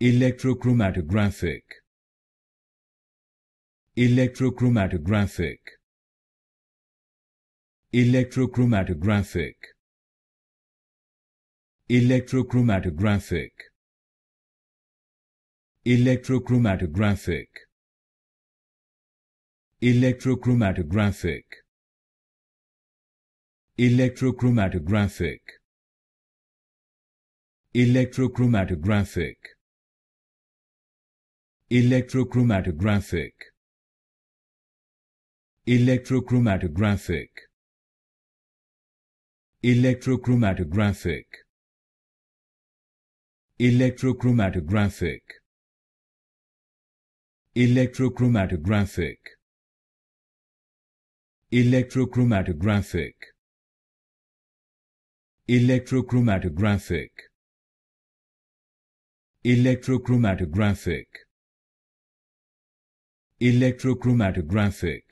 electrochromatographic electrochromatographic electrochromatographic electrochromatographic electrochromatographic electrochromatographic electrochromatographic electrochromatographic electrochromatographic electrochromatographic electrochromatographic electrochromatographic electrochromatographic electrochromatographic electrochromatographic electrochromatographic electrochromatographic